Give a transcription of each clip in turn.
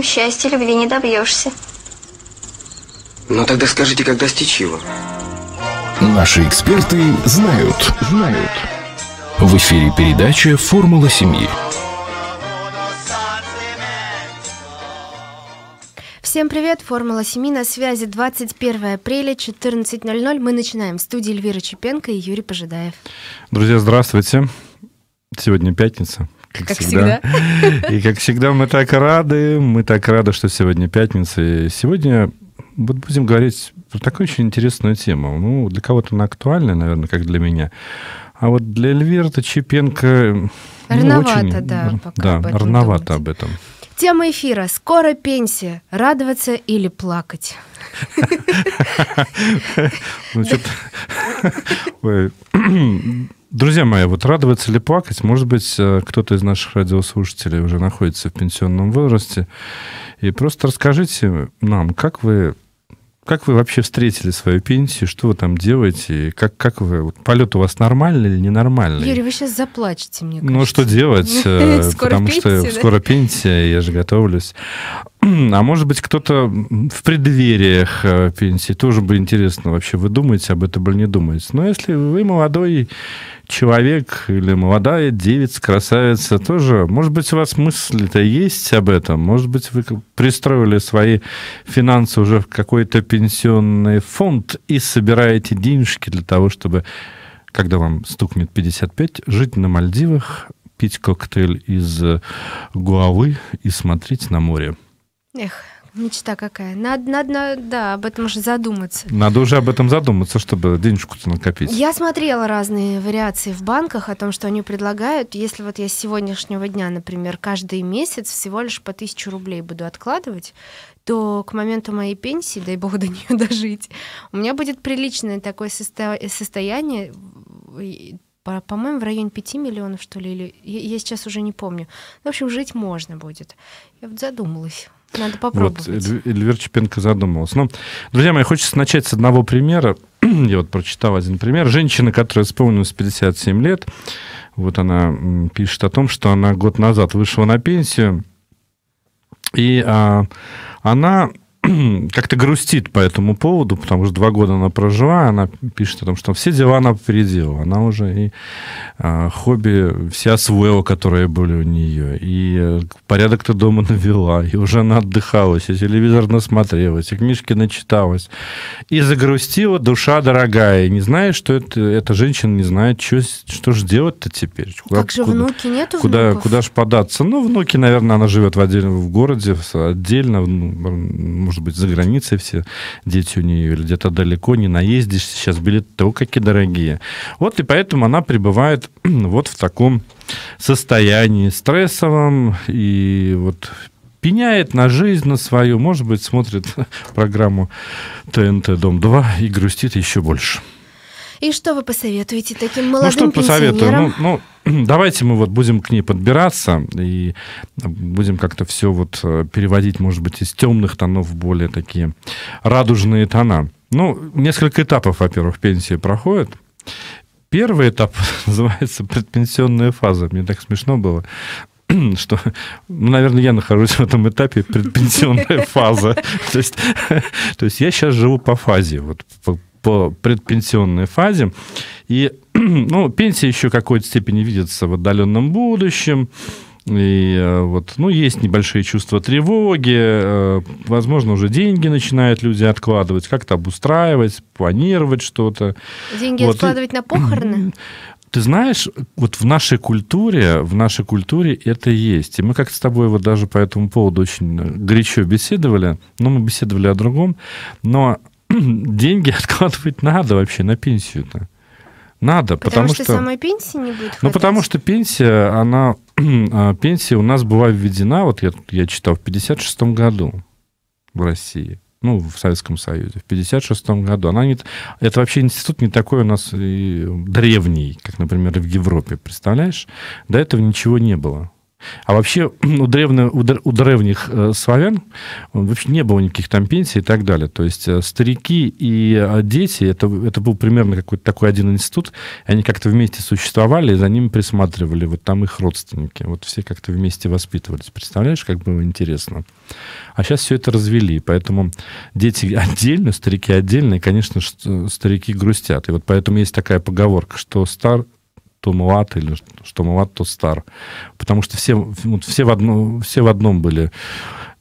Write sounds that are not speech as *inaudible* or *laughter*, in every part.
Счастья, любви не добьешься. Ну тогда скажите, как достичь его? Наши эксперты знают, знают. В эфире передача «Формула семьи». Всем привет, Формула семьи" на связи 21 апреля, 14.00. Мы начинаем в студии Эльвира Чепенко и Юрий Пожидаев. Друзья, здравствуйте. Сегодня пятница, как, как всегда. всегда. И как всегда мы так рады, мы так рады, что сегодня пятница. И сегодня вот будем говорить про такую очень интересную тему. Ну, для кого-то она актуальна, наверное, как для меня. А вот для Эльвиры Чепенко... Ну, рановато, очень, да, пока да, об этом рановато думать. об этом. Тема эфира «Скоро пенсия. Радоваться или плакать?» *laughs* ну, Друзья мои, вот радоваться или плакать, может быть, э, кто-то из наших радиослушателей уже находится в пенсионном возрасте. И просто расскажите нам, как вы как вы вообще встретили свою пенсию? Что вы там делаете? Как, как вы? Вот полет у вас нормальный или ненормальный? Юрий, вы сейчас заплачете мне. Кажется. Ну, что делать? *laughs* Э, потому что скоро пенсия, я же готовлюсь. А может быть, кто-то в преддвериях э, пенсии тоже бы интересно вообще, вы думаете об этом или не думаете. Но если вы молодой человек или молодая девица, красавица, тоже, может быть, у вас мысли-то есть об этом, может быть, вы пристроили свои финансы уже в какой-то пенсионный фонд и собираете денежки для того, чтобы, когда вам стукнет 55, жить на Мальдивах, пить коктейль из э, гуавы и смотреть на море. Эх, мечта какая. Надо, надо, да, об этом уже задуматься. Надо уже об этом задуматься, чтобы денежку-то накопить. Я смотрела разные вариации в банках о том, что они предлагают. Если вот я с сегодняшнего дня, например, каждый месяц всего лишь по тысячу рублей буду откладывать, то к моменту моей пенсии, дай бог до нее *laughs* дожить, у меня будет приличное такое состо... состояние, по-моему, в районе 5 миллионов, что ли, или я сейчас уже не помню. В общем, жить можно будет. Я вот задумалась. Надо попробовать. Вот, Эльвира Чепенко задумалась. Ну, друзья мои, хочется начать с одного примера. *clears throat* Я вот прочитал один пример. Женщина, которая исполнилась 57 лет, вот она пишет о том, что она год назад вышла на пенсию, и а, она *clears throat* как-то грустит по этому поводу, потому что два года она прожила, она пишет о том, что все дела она попередила. Она уже и а, хобби все освоила, которые были у нее, и э, порядок-то дома навела, и уже она отдыхалась, и телевизор насмотрелась, и книжки начиталась. И загрустила душа дорогая, и не знает, что это, эта женщина не знает, что, что же делать-то теперь. Куда, как же куда, внуки нету куда, внуков? Куда же податься? Ну, внуки, наверное, она живет в, отдельно, в городе, отдельно, может быть, за границей все дети у нее или где-то далеко, не наездишь, сейчас билеты, о, какие дорогие. Вот и поэтому она пребывает *clears throat* вот в таком состоянии стрессовом и вот пеняет на жизнь, на свою, может быть, смотрит *laughs* программу ТНТ «Дом-2» и грустит еще больше. И что вы посоветуете таким ну, молодым ну, что пенсионерам? Ну, ну, *clears throat* давайте мы вот будем к ней подбираться и будем как-то все вот э, переводить, может быть, из темных тонов в более такие радужные тона. Ну, несколько этапов, во-первых, пенсии проходят. Первый этап *laughs* называется предпенсионная фаза. Мне так смешно было *clears throat* что, ну, наверное, я нахожусь в этом этапе предпенсионная *laughs* фаза. То есть, *laughs* я сейчас живу по фазе, вот по предпенсионной фазе. И *clears throat* ну, пенсия еще в какой-то степени видится в отдаленном будущем. И э, вот, ну, есть небольшие чувства тревоги, э, возможно, уже деньги начинают люди откладывать, как-то обустраивать, планировать что-то. Деньги вот. откладывать на похороны? *clears throat* Ты знаешь, вот в нашей культуре, в нашей культуре это есть. И мы как-то с тобой вот даже по этому поводу очень э, горячо беседовали, но мы беседовали о другом. Но *clears throat* деньги откладывать надо вообще на пенсию-то. Надо, потому, потому что... что самой пенсии не будет хватать. Ну, потому что пенсия, она... *clears throat* А, пенсия у нас была введена, вот я, я читал, в 56 году в России. Ну, в Советском Союзе, в 56 году. Она не... Это вообще институт не такой у нас и древний, как, например, в Европе, представляешь? До этого ничего не было. А вообще *clears throat* у, древне, у древних э, славян э, вообще не было никаких там пенсий и так далее. То есть э, старики и дети, это, это был примерно какой-то такой один институт, они как-то вместе существовали, и за ними присматривали, вот там их родственники. Вот все как-то вместе воспитывались. Представляешь, как было интересно. А сейчас все это развели, поэтому дети *laughs* отдельно, старики отдельно, и, конечно, старики грустят. И вот поэтому есть такая поговорка, что стар, кто млад или что млад, тот стар. Потому что все, вот, ну, все, в, одно, все в одном были,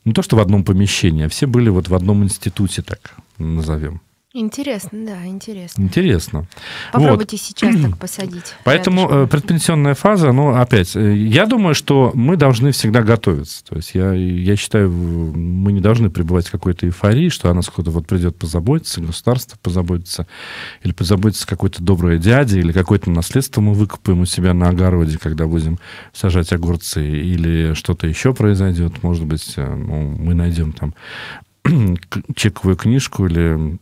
не то что в одном помещении, а все были вот в одном институте, так назовем. Интересно, да, интересно. Интересно. Попробуйте вот. сейчас так *clears throat* посадить. Поэтому рядышком. Э, предпенсионная фаза, ну, опять, э, я думаю, что мы должны всегда готовиться. То есть я, я считаю, мы не должны пребывать в какой-то эйфории, что она нас кто-то вот придет позаботиться, государство позаботится, или позаботится какой-то добрый дядя, или какое-то наследство мы выкопаем у себя на огороде, когда будем сажать огурцы, или что-то еще произойдет. Может быть, э, ну, мы найдем там *clears throat* чековую книжку или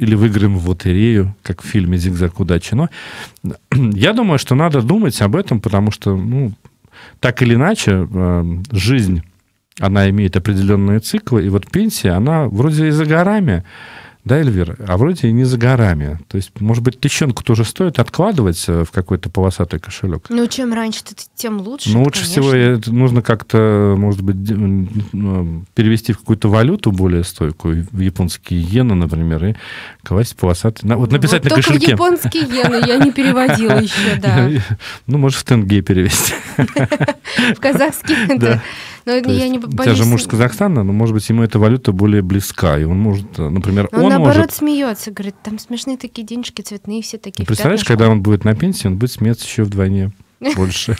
или выиграем в лотерею, как в фильме «Зигзаг удачи». Но *clears throat* я думаю, что надо думать об этом, потому что, ну, так или иначе, э, жизнь, она имеет определенные циклы, и вот пенсия, она вроде и за горами, да, Эльвира. А вроде и не за горами. То есть, может быть, тыщенку тоже стоит откладывать э, в какой-то полосатый кошелек? Ну, чем раньше, тем лучше. Ну, лучше конечно. всего нужно как-то, может быть, перевести в какую-то валюту более стойкую, в японские иены, например, и класть полосатый... На, вот написать вот на только кошельке. Только японские иены я не переводила *laughs* еще, да. Ну, может в тенге перевести. *laughs* В казахский да. Но ну, То я не боюсь. Даже муж с Казахстана, но, может быть, ему эта валюта более близка, и он может, э, например, ну, он, он наоборот может... смеется, говорит, там смешные такие денежки цветные, все такие. представляешь, когда он будет на пенсии, он будет смеяться еще вдвойне больше.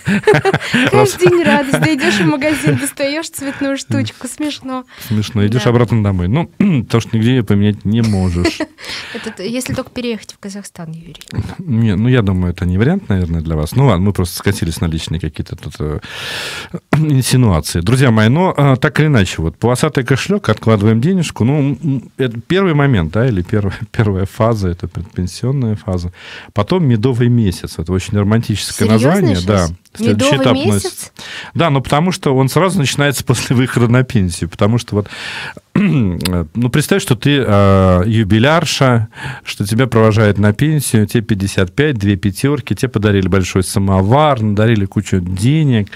*laughs* Каждый день радость. Ты идешь в магазин, достаешь цветную штучку. Смешно. Смешно. Идешь обратно домой. Ну, *clears throat* то, что нигде ее поменять не можешь. *laughs* Если только переехать в Казахстан, Юрий. Не, ну, я думаю, это не вариант, наверное, для вас. Ну, ладно, мы просто скатились на личные какие-то тут э, *clears throat* инсинуации. Друзья мои, Но ну, а, так или иначе, вот полосатый кошелек, откладываем денежку. Ну, это первый момент, да, или первая, *laughs* первая фаза, это предпенсионная фаза. Потом медовый месяц. Это очень романтическое название. Медовый да. Следующий ну, Медовый этап месяц? Нас... Да, но потому что он сразу начинается *laughs* после выхода на пенсию. Потому что вот, *clears throat* ну представь, что ты э, юбилярша, что тебя провожают на пенсию, тебе 55, две пятерки, тебе подарили большой самовар, надарили кучу денег,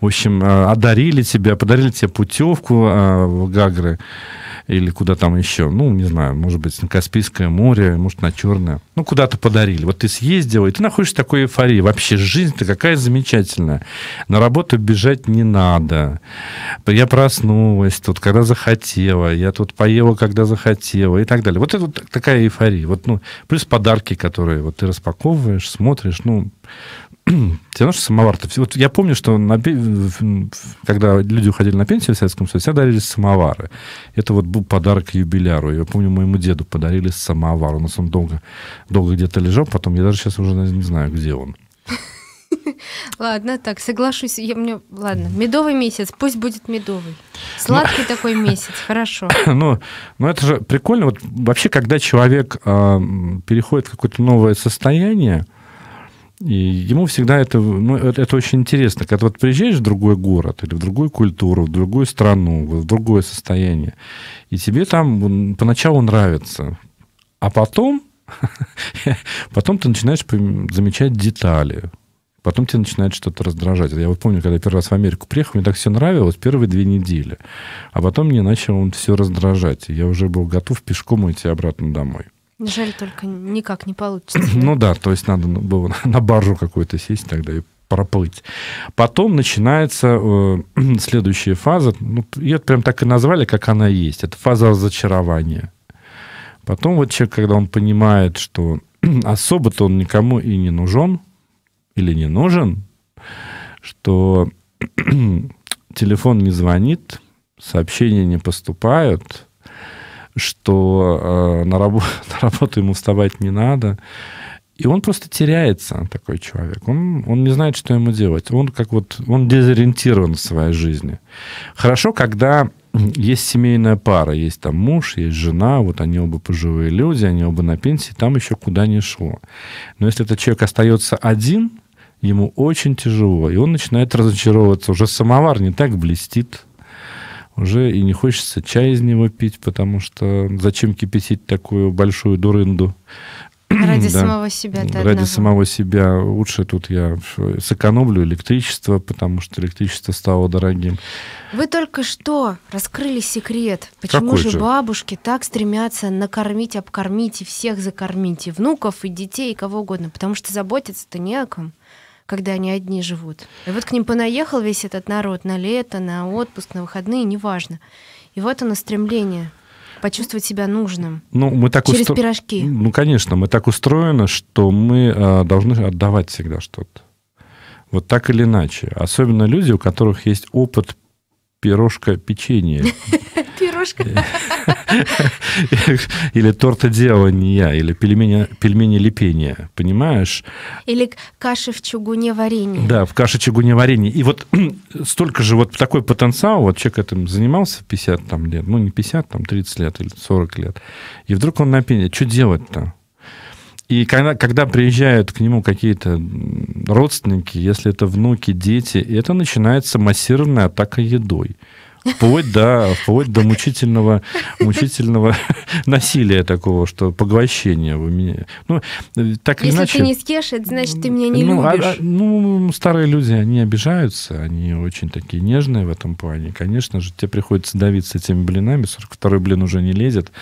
в общем, э, одарили тебя, подарили тебе путевку э, в Гагры или куда там еще, ну, не знаю, может быть, на Каспийское море, может, на Черное. Ну, куда-то подарили. Вот ты съездил, и ты находишься в такой эйфории. Вообще жизнь-то какая замечательная. На работу бежать не надо. Я проснулась тут, когда захотела, я тут поела, когда захотела, и так далее. Вот это вот такая эйфория. Вот, ну, плюс подарки, которые вот ты распаковываешь, смотришь, ну, все равно, что самовар Вот я помню, что на, когда люди уходили на пенсию в Советском Союзе, всегда дарились самовары. Это вот был подарок юбиляру. Я помню, моему деду подарили самовар. У нас он долго, долго где-то лежал, потом я даже сейчас уже не знаю, где он. *laughs* Ладно, так, соглашусь. Я мне... Ладно, медовый месяц, пусть будет медовый. Сладкий ну... такой месяц, *laughs* хорошо. *coughs* Ну, ну, это же прикольно. Вот вообще, когда человек э, переходит в какое-то новое состояние, и ему всегда это, ну, это, это очень интересно. Когда вот приезжаешь в другой город или в другую культуру, в другую страну, в другое состояние, и тебе там поначалу нравится, а потом, *laughs* потом ты начинаешь замечать детали, Потом тебе начинает что-то раздражать. Я вот помню, когда я первый раз в Америку приехал, мне так все нравилось первые две недели. А потом мне начало он все раздражать. И я уже был готов пешком идти обратно домой. Жаль, только никак не получится. *clears throat* ну да, то есть надо ну, было на баржу какую-то сесть тогда и проплыть. Потом начинается э, *clears throat* следующая фаза. Ну, ее прям так и назвали, как она есть. Это фаза разочарования. Потом вот человек, когда он понимает, что *clears throat* особо-то он никому и не нужен, или не нужен, что телефон не звонит, сообщения не поступают, что э, на, раб- *laughs* на работу ему вставать не надо. И он просто теряется, такой человек. Он, он не знает, что ему делать. Он как вот, он дезориентирован в своей жизни. Хорошо, когда есть семейная пара, есть там муж, есть жена, вот они оба пожилые люди, они оба на пенсии, там еще куда не шло. Но если этот человек остается один, ему очень тяжело, и он начинает разочаровываться. Уже самовар не так блестит, уже и не хочется чай из него пить, потому что зачем кипятить такую большую дурынду? Ради *clears throat* да. самого себя. Ради одного. самого себя. Лучше тут я сэкономлю электричество, потому что электричество стало дорогим. Вы только что раскрыли секрет. Почему же, же бабушки так стремятся накормить, обкормить и всех закормить, и внуков, и детей, и кого угодно? Потому что заботиться-то не о ком когда они одни живут. И вот к ним понаехал весь этот народ на лето, на отпуск, на выходные, неважно. И вот оно стремление почувствовать себя нужным. Ну, мы так через устро... пирожки. Ну, конечно, мы так устроены, что мы э, должны отдавать всегда что-то. Вот так или иначе. Особенно люди, у которых есть опыт пирожка печенья. *laughs* девушка. *laughs* Или торта делания, или пельмени, пельмени лепения, понимаешь? Или каша в чугуне варенье. Да, в каше чугуне варенье. И вот *clears throat* столько же вот такой потенциал, вот человек этим занимался 50 там, лет, ну не 50, там 30 лет или 40 лет, и вдруг он на пене, что делать-то? И когда, когда приезжают к нему какие-то родственники, если это внуки, дети, это начинается массированная атака едой. Вплоть до, вплоть до мучительного, мучительного *laughs* насилия такого, что поглощения вы меня... Ну, так Если иначе, ты не съешь, это значит, ты меня не ну, а, любишь. а, ну, старые люди, они обижаются, они очень такие нежные в этом плане. Конечно же, тебе приходится давиться этими блинами, 42-й блин уже не лезет.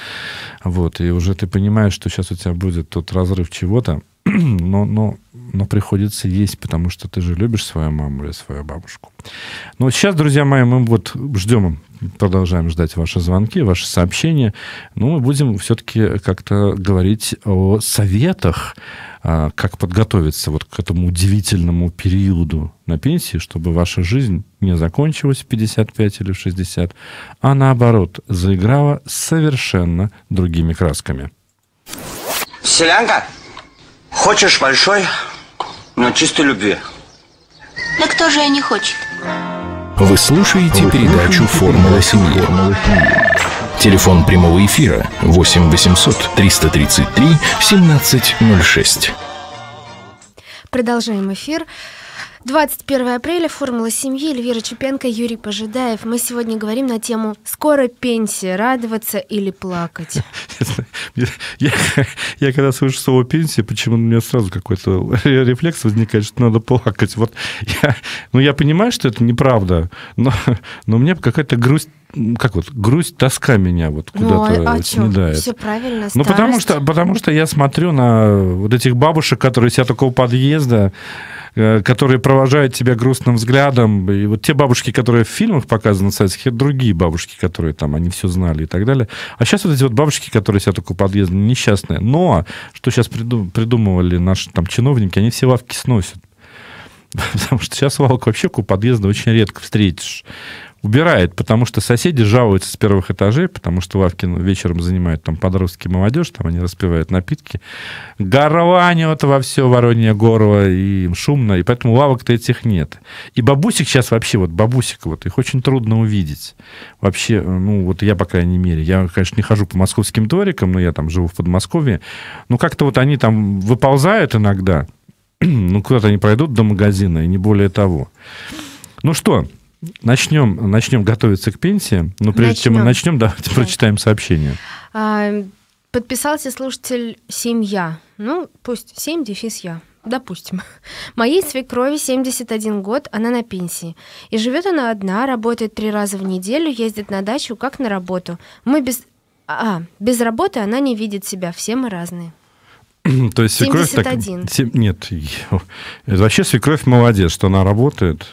Вот, и уже ты понимаешь, что сейчас у тебя будет тот разрыв чего-то, *clears throat* но, но, но приходится есть, потому что ты же любишь свою маму или свою бабушку. Но ну, сейчас, друзья мои, мы вот ждем, продолжаем ждать ваши звонки, ваши сообщения. Ну, мы будем все-таки как-то говорить о советах, а, как подготовиться вот к этому удивительному периоду на пенсии, чтобы ваша жизнь не закончилась в 55 или в 60, а наоборот, заиграла совершенно другими красками. Селянка, Хочешь большой, но чистой любви. Да кто же ее не хочет? Вы слушаете передачу «Формула семьи». Телефон прямого эфира 8 800 333 1706. Продолжаем эфир. 21 апреля, «Формула семьи», Эльвира Чепенко, Юрий Пожидаев. Мы сегодня говорим на тему «Скоро пенсия, радоваться или плакать?» *laughs* я, я когда слышу слово «пенсия», у меня сразу какой-то *laughs* рефлекс возникает, что надо плакать. Вот я, ну, я понимаю, что это неправда, но, но у меня какая-то грусть как вот, грусть, тоска меня вот ну, куда-то ну, а снедает. Все правильно, старость. Ну, потому что, потому что я смотрю на вот этих бабушек, которые сидят такого подъезда, Э, которые провожают тебя грустным взглядом. И вот те бабушки, которые в фильмах показаны советских, это другие бабушки, которые там, они все знали и так далее. А сейчас вот эти вот бабушки, которые себя только у подъезда, несчастные. Но, что сейчас придумывали наши там чиновники, они все лавки сносят. *laughs* Потому что сейчас лавок вообще у подъезда очень редко встретишь убирает, потому что соседи жалуются с первых этажей, потому что лавки вечером занимают там подростки молодежь, там они распивают напитки. Горланят во все воронье горло, и им шумно, и поэтому лавок-то этих нет. И бабусик сейчас вообще, вот бабусик, вот их очень трудно увидеть. Вообще, ну вот я, по крайней мере, я, конечно, не хожу по московским дворикам, но я там живу в Подмосковье, но как-то вот они там выползают иногда, *clears throat* ну, куда-то они пройдут до магазина, и не более того. Ну что, Начнем, начнем готовиться к пенсии, но прежде начнем. чем мы начнем, давайте да. прочитаем сообщение. А, подписался слушатель «Семья». Ну, пусть семь дефис «я». Допустим. Моей свекрови 71 год, она на пенсии. И живет она одна, работает три раза в неделю, ездит на дачу, как на работу. Мы без... А, без работы она не видит себя, все мы разные. *clears throat* То есть свекровь 71. так... Нет, вообще свекровь молодец, что она работает.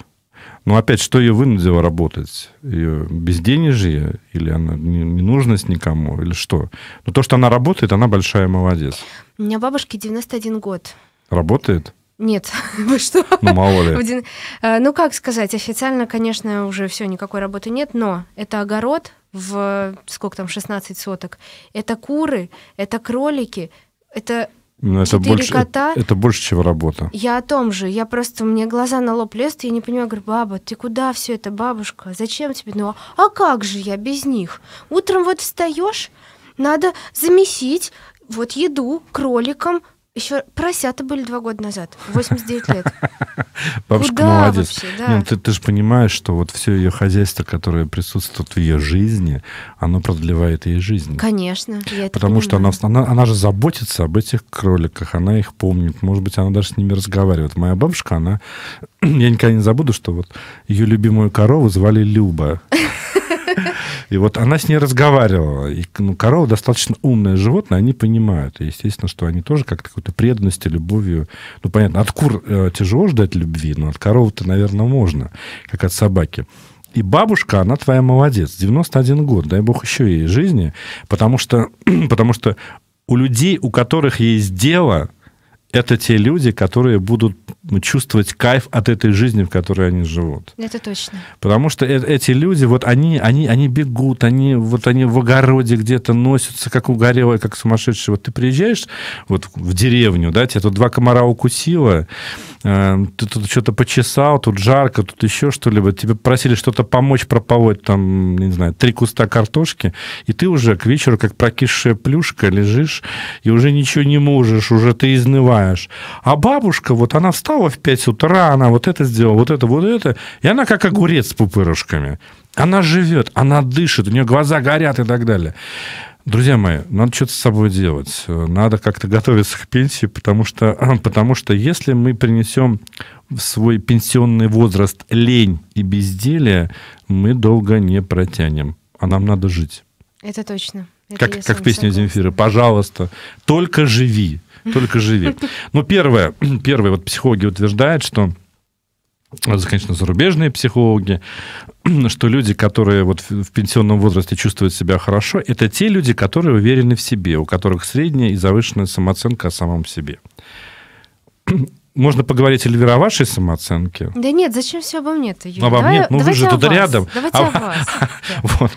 Но ну, опять, что ее вынудило работать? Ее безденежье или она не ненужность никому, или что? Но ну, то, что она работает, она большая молодец. У меня бабушке 91 год. Работает? Нет, *laughs* вы что? Ну, мало ли. Э, ну, как сказать, официально, конечно, уже все, никакой работы нет, но это огород в, сколько там, 16 соток, это куры, это кролики, это но ну, это больше, э, кота. Это, это больше, чем работа. Я о том же. Я просто, мне глаза на лоб лезут, я не понимаю, говорю, баба, ты куда все это, бабушка? Зачем тебе? Ну, а как же я без них? Утром вот встаешь, надо замесить вот еду кроликам, еще просята были два года назад, 89 лет. *laughs* Бабушка Куда молодец. Вообще, да? Нет, ну ты, ты же понимаешь, что вот все ее хозяйство, которое присутствует в ее жизни, оно продлевает ей жизнь. Конечно. Я Потому что она, она, она же заботится об этих кроликах, она их помнит, может быть, она даже с ними разговаривает. Моя бабушка, она... *clears throat* Я никогда не забуду, что вот ее любимую корову звали Люба. *laughs* И вот она с ней разговаривала. И ну, коровы достаточно умное животное, они понимают. И естественно, что они тоже как-то какой-то преданностью, любовью. Ну, понятно, от кур э, тяжело ждать любви, но от коровы-то, наверное, можно, как от собаки. И бабушка, она твоя молодец. 91 год, дай бог еще ей жизни. Потому что, *clears throat* потому что у людей, у которых есть дело, это те люди, которые будут ну, чувствовать кайф от этой жизни, в которой они живут. Это точно. Потому что э эти люди, вот они, они, они бегут, они вот они в огороде где-то носятся, как угорелые, как сумасшедшие. Вот ты приезжаешь вот в деревню, да, тебя тут два комара укусило, Эм, ты тут что-то почесал, тут жарко, тут еще что-либо, тебе просили что-то помочь проповодь, там, не знаю, три куста картошки, и ты уже к вечеру, как прокисшая плюшка, лежишь, и уже ничего не можешь, уже ты изнываешь. А бабушка, вот она встала в 5 утра, она вот это сделала, вот это, вот это, и она как огурец с пупырышками. Она живет, она дышит, у нее глаза горят и так далее. Друзья мои, надо что-то с собой делать. Э, надо как-то готовиться к пенсии, потому что, *clears throat* потому что если мы принесем в свой пенсионный возраст лень и безделие, мы долго не протянем. А нам надо жить. Это точно. Это как как в песне Земфиры. Пожалуйста, только живи. Только живи. *laughs* Ну, первое, *clears throat* первое, вот психологи утверждают, что конечно, зарубежные психологи, *clears throat* что люди, которые вот в пенсионном возрасте чувствуют себя хорошо, это те люди, которые уверены в себе, у которых средняя и завышенная самооценка о самом себе. *clears throat* Можно поговорить, Эльвира, о вашей самооценке? Да нет, зачем все обо мне-то, Юля? Обо а мне? Ну, вы же тут рядом. Давайте а, о вас. *laughs* Вот.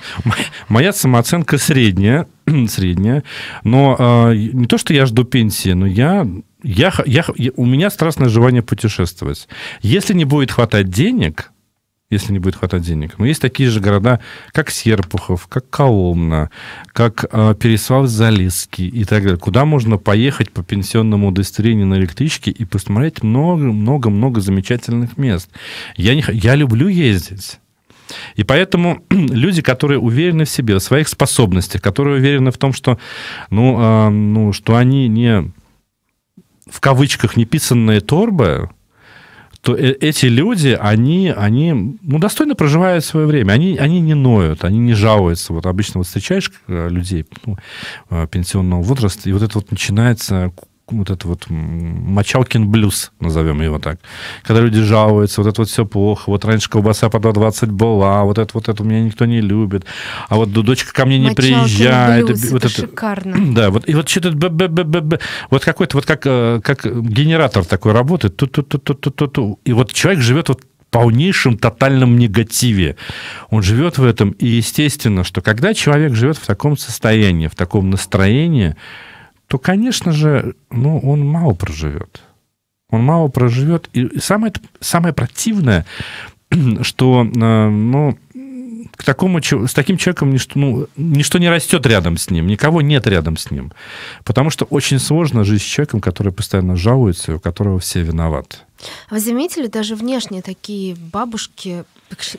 Моя самооценка средняя, *clears throat* средняя. Но э, не то, что я жду пенсии, но я я, я, у меня страстное желание путешествовать. Если не будет хватать денег, если не будет хватать денег. Но ну, есть такие же города, как Серпухов, как Коломна, как э, а, Переслав-Залесский и так далее, куда можно поехать по пенсионному удостоверению на электричке и посмотреть много-много-много замечательных мест. Я, не, я люблю ездить. И поэтому *clears throat* люди, которые уверены в себе, в своих способностях, которые уверены в том, что, ну, э, ну, что они не в кавычках неписанные торбы, то э, эти люди, они, они ну, достойно проживают свое время. Они, они не ноют, они не жалуются. Вот обычно вот встречаешь э, людей ну, э, пенсионного возраста, и вот это вот начинается вот это вот мочалкин блюз, назовем его так. Когда люди жалуются, вот это вот все плохо, вот раньше колбаса по 2,20 была, вот это вот это меня никто не любит, а вот дочка ко мне не мочалкин приезжает. Блюз, это, вот это, шикарно. *clears throat* Да, вот, и вот что-то б -б -б -б -б. вот какой-то вот как, э, как генератор такой работает, тут, тут, тут, тут, тут, тут, тут. и вот человек живет вот полнейшем тотальном негативе. Он живет в этом, и естественно, что когда человек живет в таком состоянии, в таком настроении, то, конечно же, ну, он мало проживет. Он мало проживет. И самое, самое противное, *clears throat* что э, ну, к такому, с таким человеком ничто, ну, ничто не растет рядом с ним, никого нет рядом с ним. Потому что очень сложно жить с человеком, который постоянно жалуется, у которого все виноваты. Вы заметили, даже внешне такие бабушки...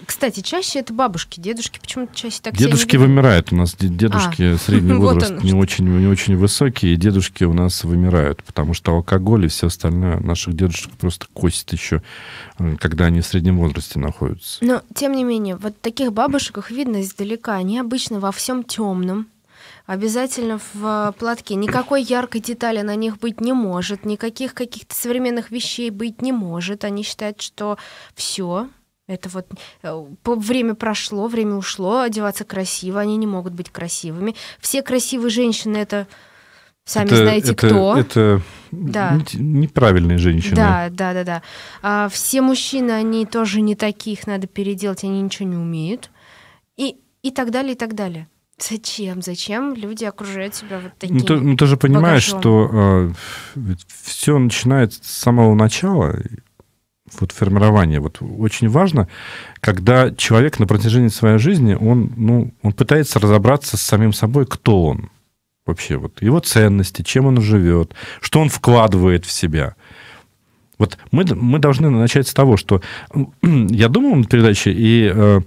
Кстати, чаще это бабушки, дедушки почему-то чаще так Дедушки вымирают. У нас дедушки а, *laughs* средний возраст вот не, очень, не очень высокий, и дедушки у нас вымирают, потому что алкоголь и все остальное наших дедушек просто косит еще, э, когда они в среднем возрасте находятся. Но, тем не менее, вот таких бабушек их видно издалека. Они обычно во всем темном, обязательно в э, платке. Никакой яркой детали на них быть не может, никаких каких-то современных вещей быть не может. Они считают, что все, это вот э, время прошло, время ушло, одеваться красиво, они не могут быть красивыми. Все красивые женщины это сами это, знаете это, кто. Это да. неправильные женщины. Да, да, да, да. А все мужчины, они тоже не такие, их надо переделать, они ничего не умеют. И, и так далее, и так далее. Зачем? Зачем люди окружают себя вот ну, такими? Ну, ты, ну, ты же понимаешь, багажом? что э, а, все начинается с самого начала, вот формирование. Вот очень важно, когда человек на протяжении своей жизни, он, ну, он пытается разобраться с самим собой, кто он вообще, вот его ценности, чем он живет, что он вкладывает в себя. Вот мы, мы должны начать с того, что ну, *clears throat* я думал на передаче, и э,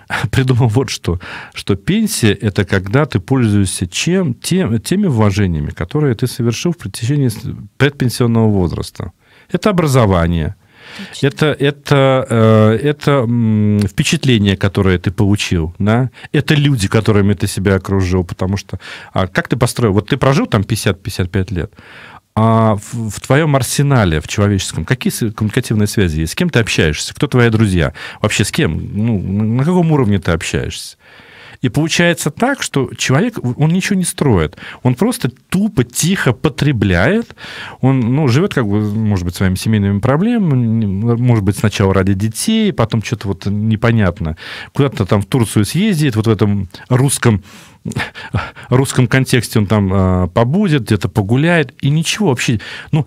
*laughs* придумал вот что, что пенсия – это когда ты пользуешься чем, тем, теми вложениями, которые ты совершил в течение предпенсионного возраста. Это образование, это, это, э, это впечатление, которое ты получил, да? это люди, которыми ты себя окружил, потому что а как ты построил? Вот ты прожил там 50-55 лет, а в, в твоем арсенале, в человеческом, какие коммуникативные связи есть? С кем ты общаешься? Кто твои друзья? Вообще с кем? Ну, на каком уровне ты общаешься? И получается так, что человек, он ничего не строит. Он просто тупо, тихо потребляет. Он ну, живет, как бы, может быть, своими семейными проблемами, может быть, сначала ради детей, потом что-то вот непонятно. Куда-то там в Турцию съездит, вот в этом русском русском контексте он там э, побудет, где-то погуляет, и ничего вообще. Ну,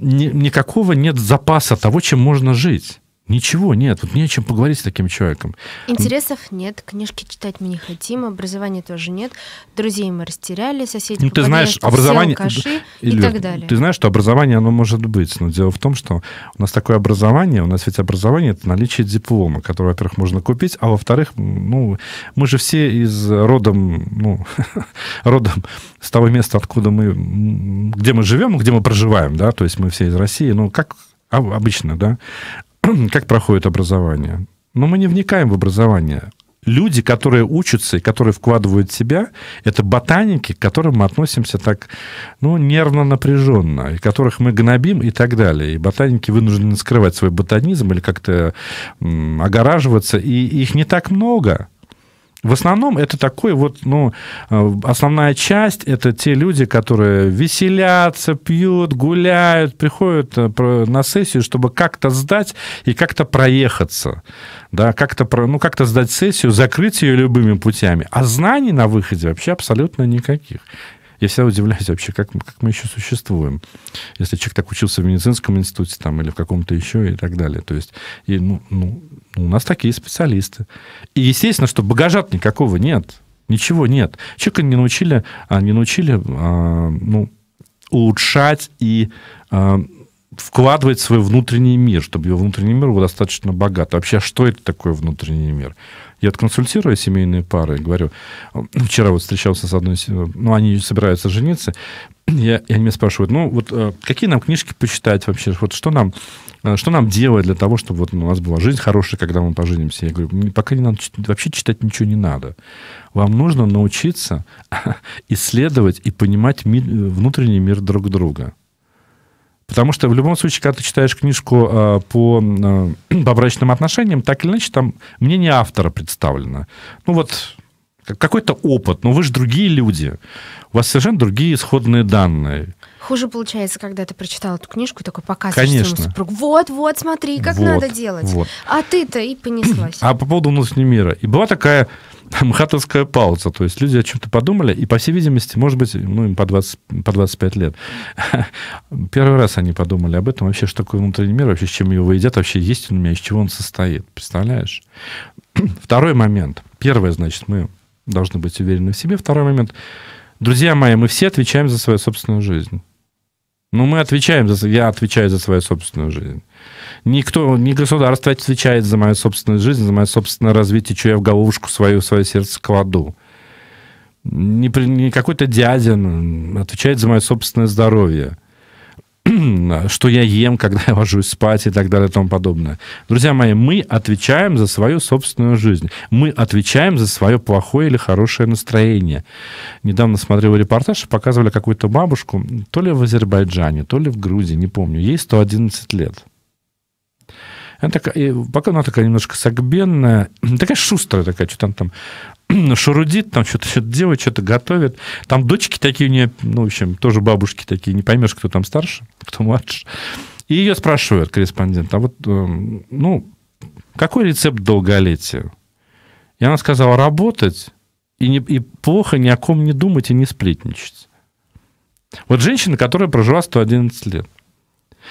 ни, никакого нет запаса того, чем можно жить. Ничего нет, вот не о чем поговорить с таким человеком. Интересов нет, книжки читать мы не хотим, образования тоже нет, друзей мы растеряли, соседей. ну, ты знаешь, образование... алкаши Илюш, и так далее. Ты знаешь, что образование, оно может быть, но дело в том, что у нас такое образование, у нас ведь образование — это наличие диплома, который, во-первых, можно купить, а во-вторых, ну, мы же все из родом, ну, *laughs* родом с того места, откуда мы, где мы живем, где мы проживаем, да, то есть мы все из России, ну, как обычно, да. *clears throat* как проходит образование? Но ну, мы не вникаем в образование. Люди, которые учатся и которые вкладывают себя, это ботаники, к которым мы относимся так, ну, нервно напряженно, и которых мы гнобим и так далее. И ботаники вынуждены скрывать свой ботанизм или как-то огораживаться, и их не так много. В основном это такой вот, ну, э, основная часть это те люди, которые веселятся, пьют, гуляют, приходят э, на сессию, чтобы как-то сдать и как-то проехаться, да, как-то, ну, как-то сдать сессию, закрыть ее любыми путями. А знаний на выходе вообще абсолютно никаких. Я всегда удивляюсь вообще, как, как мы еще существуем. Если человек так учился в медицинском институте там, или в каком-то еще и так далее. То есть, и, ну, ну, ну, у нас такие специалисты. И естественно, что багажа никакого нет. Ничего нет. Человека не научили, а, не научили а, ну, улучшать и а, вкладывать в свой внутренний мир, чтобы его внутренний мир был достаточно богат. Вообще, что это такое внутренний мир? Я консультирую семейные пары, говорю, ну, вчера вот встречался с одной, ну, они собираются жениться, я, и меня спрашивают, ну, вот э, какие нам книжки почитать вообще? Вот что нам, э, что нам делать для того, чтобы вот ну, у нас была жизнь хорошая, когда мы поженимся? Я говорю, пока не надо, вообще читать ничего не надо. Вам нужно научиться *laughs* исследовать и понимать мир, внутренний мир друг друга. Потому что в любом случае, когда ты читаешь книжку э, по, э, *clears throat* по брачным отношениям, так или иначе, там мнение автора представлено. Ну вот какой-то опыт, но вы же другие люди. У вас совершенно другие исходные данные. Хуже получается, когда ты прочитал эту книжку и такой показываешь Конечно. своему супругу. Вот, вот, смотри, как вот, надо делать. Вот. А ты-то и понеслась. А по поводу внутреннего мира. И была такая *laughs* мхатовская пауза. То есть люди о чем-то подумали, и, по всей видимости, может быть, ну, им по, 20, по 25 лет. *laughs* Первый раз они подумали об этом. Вообще, что такое внутренний мир, вообще, с чем его едят, вообще, есть он у меня, из чего он состоит. Представляешь? *clears throat* Второй момент. Первое, значит, мы должны быть уверены в себе. Второй момент. Друзья мои, мы все отвечаем за свою собственную жизнь. Ну, мы отвечаем за... Я отвечаю за свою собственную жизнь. Никто, ни государство отвечает за мою собственную жизнь, за мое собственное развитие, что я в головушку свою, в свое сердце кладу. Не, не какой-то дядя отвечает за мое собственное здоровье. *clears throat* что я ем, когда я ложусь спать и так далее и тому подобное. Друзья мои, мы отвечаем за свою собственную жизнь. Мы отвечаем за свое плохое или хорошее настроение. Недавно смотрел репортаж, показывали какую-то бабушку, то ли в Азербайджане, то ли в Грузии, не помню. Ей 111 лет. Она такая, пока она такая немножко согбенная, *clears throat* такая шустрая такая, что там там *clears throat* шарудит, там что-то что делает, что-то готовит. Там дочки такие у нее, ну, в общем, тоже бабушки такие, не поймешь, кто там старше, *laughs* кто младше. И ее спрашивают, корреспондент, а вот, эм, ну, какой рецепт долголетия? И она сказала, работать и, не, и плохо ни о ком не думать и не сплетничать. Вот женщина, которая прожила 111 лет –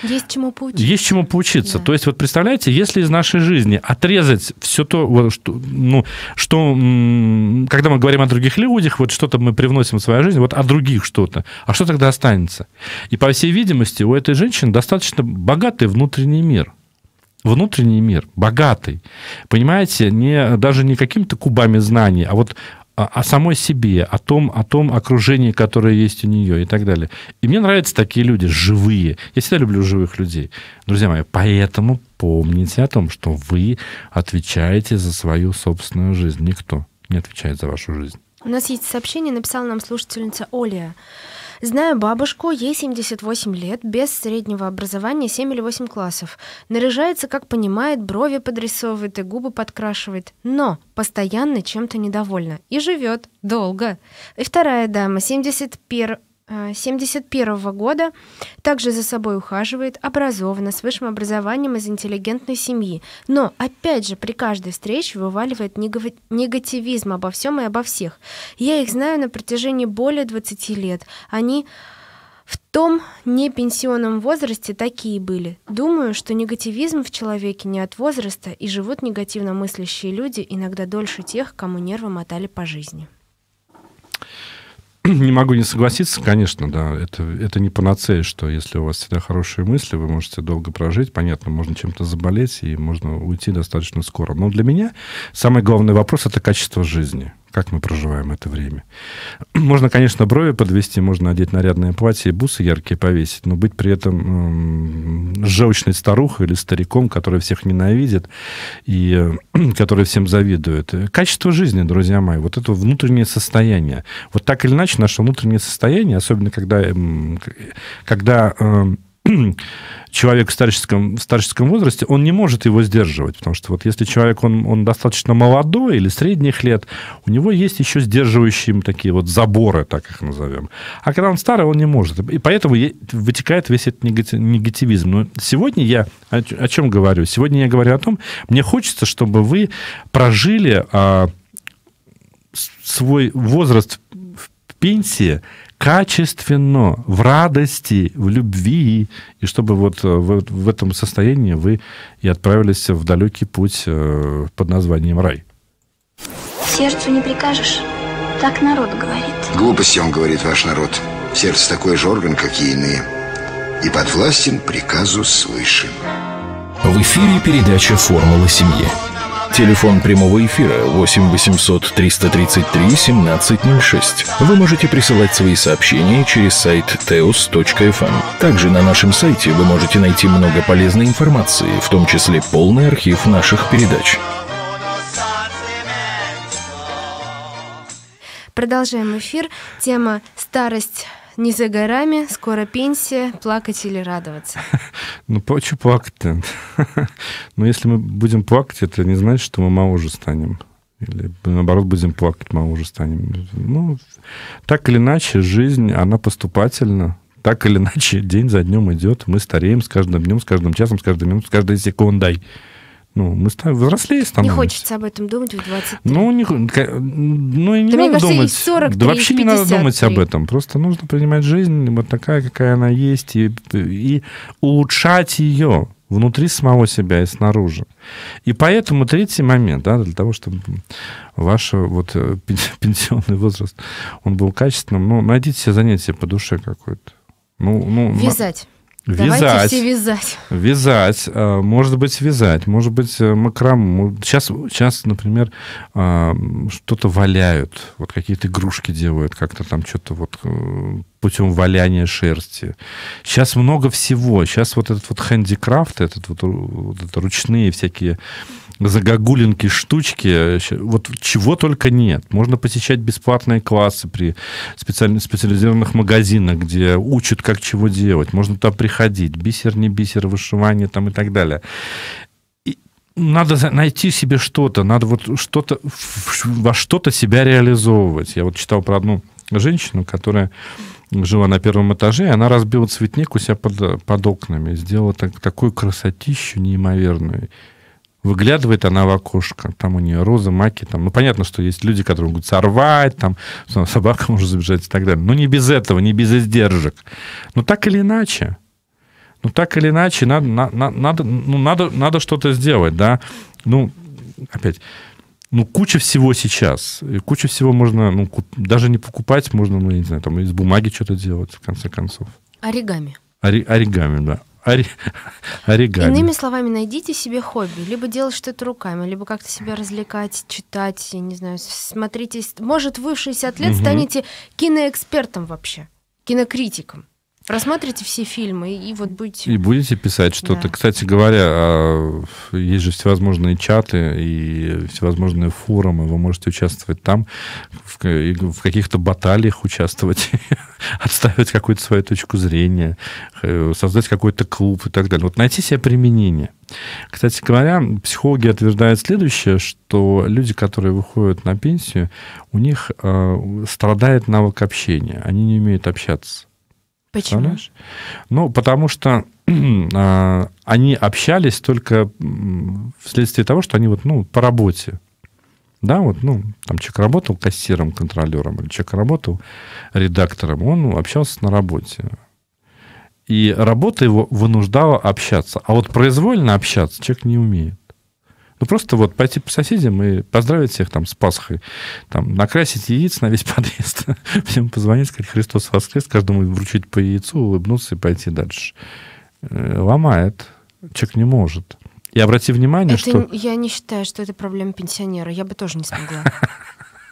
есть чему поучиться. Есть чему поучиться. Да. То есть вот представляете, если из нашей жизни отрезать все то, что, ну, что когда мы говорим о других людях, вот что-то мы привносим в свою жизнь, вот о других что-то, а что тогда останется? И по всей видимости, у этой женщины достаточно богатый внутренний мир внутренний мир, богатый. Понимаете, не, даже не какими-то кубами знаний, а вот о самой себе, о том, о том окружении, которое есть у нее и так далее. И мне нравятся такие люди, живые. Я всегда люблю живых людей. Друзья мои, поэтому помните о том, что вы отвечаете за свою собственную жизнь. Никто не отвечает за вашу жизнь. У нас есть сообщение, написала нам слушательница Оля. Знаю бабушку, ей 78 лет, без среднего образования 7 или 8 классов. Наряжается, как понимает, брови подрисовывает и губы подкрашивает, но постоянно чем-то недовольна. И живет долго. И вторая дама, 71 1971 э, -го года, также за собой ухаживает, образована, с высшим образованием из интеллигентной семьи. Но, опять же, при каждой встрече вываливает негативизм обо всем и обо всех. Я их знаю на протяжении более 20 лет. Они в том непенсионном возрасте такие были. Думаю, что негативизм в человеке не от возраста, и живут негативно мыслящие люди иногда дольше тех, кому нервы мотали по жизни. *clears throat* не могу не согласиться, конечно, да. Это, это не панацея, что если у вас всегда хорошие мысли, вы можете долго прожить. Понятно, можно чем-то заболеть, и можно уйти достаточно скоро. Но для меня самый главный вопрос – это качество жизни как мы проживаем это время. *clears throat* Можно, конечно, брови подвести, можно одеть нарядное платье и бусы яркие повесить, но быть при этом э, желчной старухой или стариком, который всех ненавидит и э, *clears throat* который всем завидует. Качество жизни, друзья мои, вот это внутреннее состояние. Вот так или иначе наше внутреннее состояние, особенно когда, эм, когда эм, *clears throat* человек в старческом, в старческом возрасте, он не может его сдерживать, потому что вот если человек, он, он достаточно молодой или средних лет, у него есть еще сдерживающие такие вот заборы, так их назовем. А когда он старый, он не может. И поэтому вытекает весь этот негативизм. Но сегодня я о чем говорю? Сегодня я говорю о том, мне хочется, чтобы вы прожили а, свой возраст в пенсии качественно, в радости, в любви, и чтобы вот э, в, в этом состоянии вы и отправились в далекий путь э, под названием рай. Сердцу не прикажешь, так народ говорит. Глупости он говорит, ваш народ. Сердце такой же орган, как и иные. И подвластен приказу свыше. В эфире передача «Формула семьи». Телефон прямого эфира 8 800 333 1706. Вы можете присылать свои сообщения через сайт teos.fm. Эм. Также на нашем сайте вы можете найти много полезной информации, в том числе полный архив наших передач. Продолжаем эфир. Тема «Старость не за горами, скоро пенсия, плакать или радоваться. *laughs* Ну, почему плакать-то? *laughs* Но ну, если мы будем плакать, это не значит, что мы мало уже станем. Или наоборот, будем плакать, мало уже станем. Ну, так или иначе, жизнь, она поступательна. Так или иначе, день за днем идет. Мы стареем с каждым днем, с каждым часом, с каждым минутом, с каждой секундой. Ну, мы взрослее становимся. Не хочется об этом думать в 20 Ну, не, ну и не да надо кажется, думать. 40, да вообще 50, не надо думать об этом. Просто нужно принимать жизнь вот такая, какая она есть, и, и улучшать ее внутри самого себя и снаружи. И поэтому третий момент, да, для того, чтобы ваш вот э, *laughs* пенсионный возраст, он был качественным, ну, найдите себе занятие по душе какое-то. Ну, ну, Вязать. Вязать. Давайте все вязать. Вязать. Э, может быть, вязать. Может быть, э, макрам. Сейчас, сейчас например, э, что-то валяют. Вот какие-то игрушки делают. Как-то там что-то вот путем валяния шерсти. Сейчас много всего. Сейчас вот этот вот хандикрафт, этот вот, вот это ручные всякие загогулинки, штучки, э, вот чего только нет. Можно посещать бесплатные классы при специально, специализированных магазинах, где учат, как чего делать. Можно туда приходить. Бисер, не бисер, вышивание там и так далее надо найти себе что-то, надо вот что-то во что-то себя реализовывать. Я вот читал про одну женщину, которая жила на первом этаже, и она разбила цветник у себя под, э, под окнами, сделала так, такую красотищу неимоверную. Выглядывает она в окошко, там у нее розы, маки, там, ну, понятно, что есть люди, которые могут сорвать, там, собака *laughs* может забежать и так далее. Но не без этого, не без издержек. Но так или иначе, ну, так или иначе, надо, надо, надо, ну, надо, надо что-то сделать, да. Ну, опять, ну, куча всего сейчас. И куча всего можно, ну, куп... даже не покупать, можно, ну, я не знаю, там из бумаги что-то делать, в конце концов. Оригами. Ори... Оригами, да. Ори... Оригами. Иными словами, найдите себе хобби. Либо делать что-то руками, либо как-то себя развлекать, читать, я не знаю, смотрите. Может, вы в 60 лет станете киноэкспертом вообще, кинокритиком. Просмотрите все фильмы и вот будете... И будете писать что-то. Да. Кстати говоря, а, есть же всевозможные чаты и всевозможные форумы. Вы можете участвовать там, в, каких-то баталиях участвовать, *laughs* отставить какую-то свою точку зрения, э, создать какой-то клуб и так далее. Вот найти себе применение. Кстати говоря, психологи утверждают следующее, что люди, которые выходят на пенсию, у них э, страдает навык общения. Они не умеют общаться. Почему? Ну, потому что *clears throat* а, они общались только вследствие того, что они вот, ну, по работе. Да, вот, ну, там человек работал кассиром, контролером, или человек работал редактором, он общался на работе. И работа его вынуждала общаться. А вот произвольно общаться человек не умеет. Ну, просто вот пойти по соседям и поздравить всех там с Пасхой, там, накрасить яиц на весь *laughs* подъезд, всем позвонить, сказать «Христос воскрес», каждому вручить по яйцу, улыбнуться и пойти дальше. Э, ломает. Человек не может. И обрати внимание, это что... Я не считаю, что это проблема пенсионера. Я бы тоже не смогла.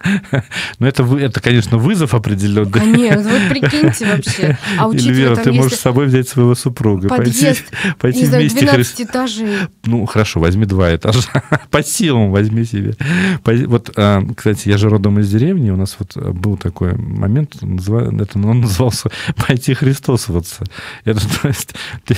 Но ну, это, это, конечно, вызов определенный. Конечно, а, ну, вот прикиньте вообще. А учитывая, Эльвира, там, ты можешь с собой взять своего супруга. Подъезд, пойти, пойти не знаю, вместе 12 хри... этажей. Ну, хорошо, возьми два этажа. *laughs* По силам возьми себе. Вот, а, кстати, я же родом из деревни. У нас вот э, был такой момент, он назывался «Пойти христосоваться». Это, *laughs* то есть, ты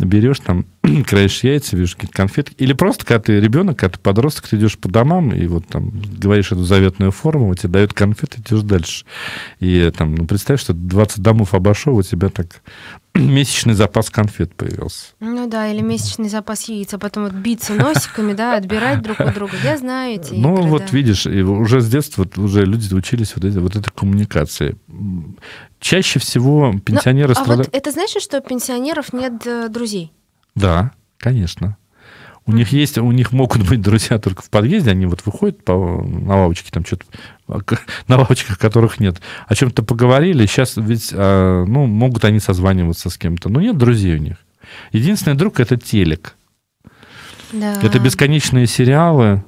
берешь там *clears throat* краешь яйца, видишь какие-то конфетки. Или просто, когда ты ребенок, когда ты подросток, ты идешь по домам, и вот там говоришь эту заветную форму, тебе дают конфеты, идешь дальше. И там, ну, представь, что 20 домов обошел, у тебя так *clears throat* месячный запас конфет появился. Ну да, или месячный запас яиц, а потом вот биться носиками, да, отбирать друг у друга. Я знаю эти Ну игры, вот да. видишь, и уже с детства вот, уже люди учились вот, эти, вот этой коммуникации. Чаще всего ну, пенсионеры Но, страдают... А вот это значит, что у пенсионеров нет э, друзей? Да, конечно. У них есть, у них могут быть друзья только в подъезде, они вот выходят по, на лавочке, там что-то, а, *laughs* на лавочках которых нет. О чем-то поговорили, сейчас ведь, а, ну, могут они созваниваться с кем-то, но нет друзей у них. Единственный друг – это телек. Да. Это бесконечные сериалы,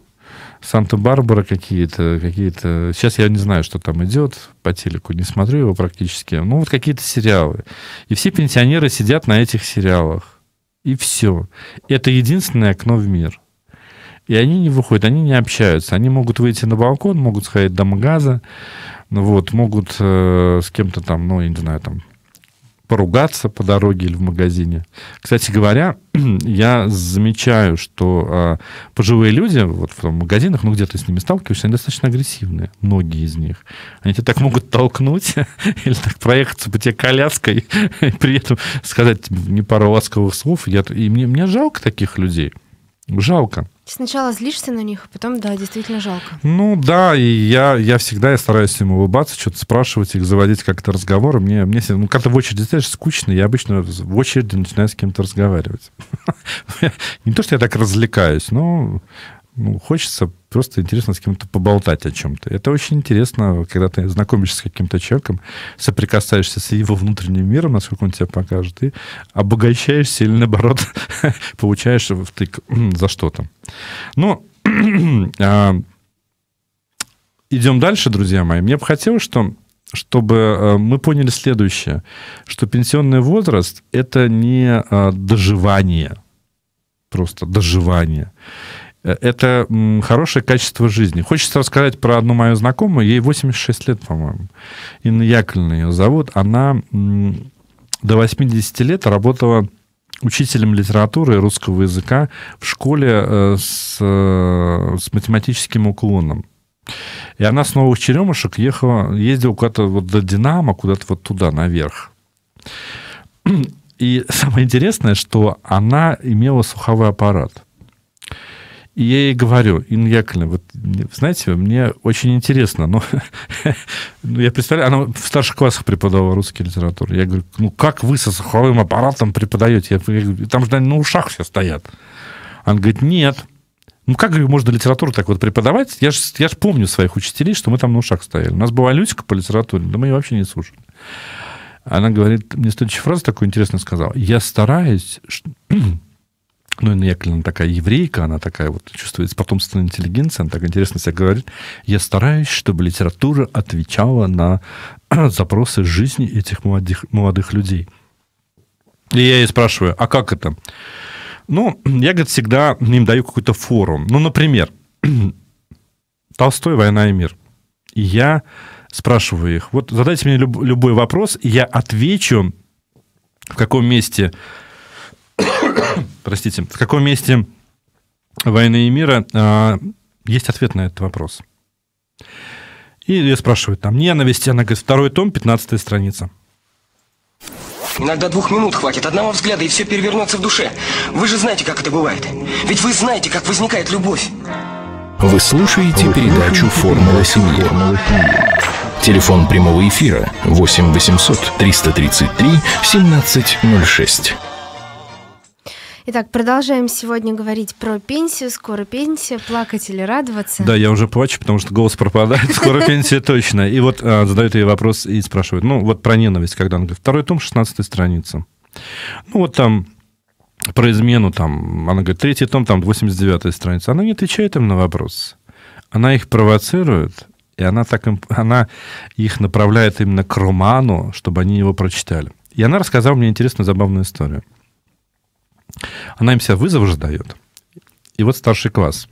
Санта-Барбара какие-то, какие-то... Сейчас я не знаю, что там идет по телеку, не смотрю его практически. Ну, вот какие-то сериалы. И все пенсионеры сидят на этих сериалах. И все. Это единственное окно в мир. И они не выходят, они не общаются. Они могут выйти на балкон, могут сходить до магаза, вот, могут э, с кем-то там, ну, я не знаю, там, поругаться по дороге или в магазине. Кстати говоря, *clears throat* я замечаю, что э, пожилые люди вот в магазинах, ну где-то с ними сталкиваешься, они достаточно агрессивные, многие из них. Они тебя так могут толкнуть *laughs* или так проехаться по тебе коляской, *laughs* и при этом сказать не пару ласковых слов. Я, и мне, мне жалко таких людей. Жалко. Сначала злишься на них, а потом, да, действительно жалко. Ну да, и я, я всегда я стараюсь им улыбаться, что-то спрашивать их, заводить как-то разговоры. Мне, мне ну, когда в очереди знаешь, скучно, я обычно в очереди начинаю с кем-то разговаривать. *laughs* Не то, что я так развлекаюсь, но ну, хочется просто интересно с кем-то поболтать о чем-то. Это очень интересно, когда ты знакомишься с каким-то человеком, соприкасаешься с его внутренним миром, насколько он тебе покажет, и обогащаешься или, наоборот, *laughs* получаешь втык за что-то. Ну, *clears throat* а, идем дальше, друзья мои. Мне бы хотелось, что, чтобы э, мы поняли следующее, что пенсионный возраст – это не а, доживание, просто доживание Э, это хорошее качество жизни. Хочется рассказать про одну мою знакомую, ей 86 лет, по-моему. Инна Яковлевна ее зовут. Она до 80 лет работала учителем литературы и русского языка в школе э, с, э, с математическим уклоном. И она с Новых Черемушек ехала, ездила куда-то вот до Динамо, куда-то вот туда, наверх. И *clears throat* самое интересное, что она имела суховой аппарат – и я ей говорю, Инна Яковлевна, вот, знаете, мне очень интересно, но *laughs* ну, я представляю, она в старших классах преподавала русский литературу. Я говорю, ну как вы со слуховым аппаратом преподаете? Я, я говорю, там же, на ушах все стоят. Она говорит, нет. Ну как, говорю, можно литературу так вот преподавать? Я же я ж помню своих учителей, что мы там на ушах стояли. У нас была Люська по литературе, да мы ее вообще не слушали. Она говорит, мне следующая фраза такую интересную сказала. Я стараюсь ну, Инна ну, Яковлевна такая еврейка, она такая вот чувствуется потомственная интеллигенция, она так интересно себя говорит. Я стараюсь, чтобы литература отвечала на *clears throat* запросы жизни этих молодых, молодых людей. И я ей спрашиваю, а как это? Ну, я, говорит, всегда им даю какой-то форум. Ну, например, *clears throat* Толстой «Война и мир». И я спрашиваю их, вот задайте мне люб- любой вопрос, и я отвечу, в каком месте простите, в каком месте войны и мира, э, есть ответ на этот вопрос. И я спрашиваю, там ненависть, она говорит, второй том, 15 страница. Иногда двух минут хватит, одного взгляда, и все перевернется в душе. Вы же знаете, как это бывает. Ведь вы знаете, как возникает любовь. Вы слушаете передачу «Формула семьи». Телефон прямого эфира 8 800 333 1706. Итак, продолжаем сегодня говорить про пенсию. Скоро пенсия, плакать или радоваться. Да, я уже плачу, потому что голос пропадает. *laughs* Скоро пенсия точно. И вот а, задают ей вопрос и спрашивают. Ну, вот про ненависть, когда она говорит. Второй том, 16 страница. Ну, вот там про измену там, она говорит, третий том, там 89-я страница. Она не отвечает им на вопрос. Она их провоцирует, и она, так им, она их направляет именно к роману, чтобы они его прочитали. И она рассказала мне интересную, забавную историю. Она им себя вызов же дает. И вот старший класс.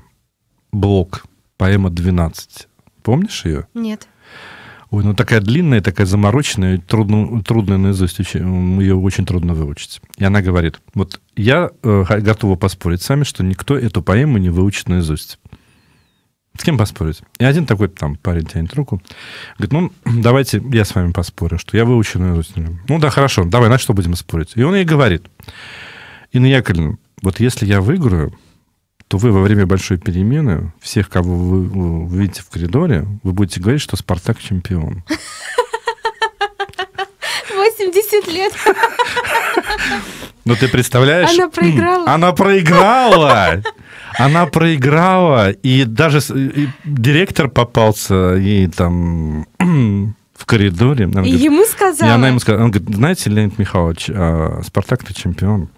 Блок. Поэма 12. Помнишь ее? Нет. Ой, ну такая длинная, такая замороченная, трудно, трудно наизусть, ее очень трудно выучить. И она говорит, вот я э, готова поспорить с вами, что никто эту поэму не выучит наизусть. С кем поспорить? И один такой там парень тянет руку. Говорит, ну, *clears throat* давайте я с вами поспорю, что я выучу наизусть. Ну, да, хорошо, давай, на что будем спорить? И он ей говорит, Инна Яковлевна, вот если я выиграю, то вы во время большой перемены всех, кого вы увидите в коридоре, вы будете говорить, что «Спартак чемпион». 80 лет. Ну ты представляешь? Она проиграла. Она проиграла. Она проиграла. И даже директор попался ей там в коридоре. и ему сказала. И она ему сказала, он говорит, знаете, Леонид Михайлович, а спартак ты чемпион.